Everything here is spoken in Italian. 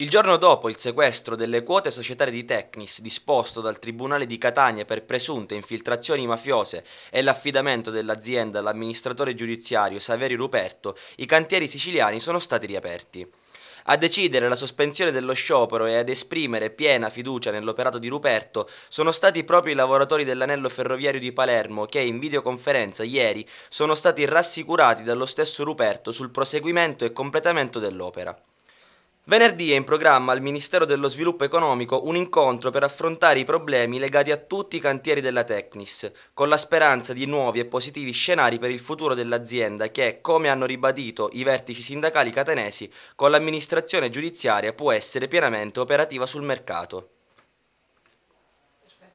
Il giorno dopo il sequestro delle quote societarie di Tecnis disposto dal Tribunale di Catania per presunte infiltrazioni mafiose e l'affidamento dell'azienda all'amministratore giudiziario Saverio Ruperto, i cantieri siciliani sono stati riaperti. A decidere la sospensione dello sciopero e ad esprimere piena fiducia nell'operato di Ruperto sono stati proprio i lavoratori dell'anello ferroviario di Palermo che in videoconferenza ieri sono stati rassicurati dallo stesso Ruperto sul proseguimento e completamento dell'opera. Venerdì è in programma al Ministero dello Sviluppo Economico un incontro per affrontare i problemi legati a tutti i cantieri della Tecnis, con la speranza di nuovi e positivi scenari per il futuro dell'azienda che, come hanno ribadito i vertici sindacali catanesi, con l'amministrazione giudiziaria può essere pienamente operativa sul mercato.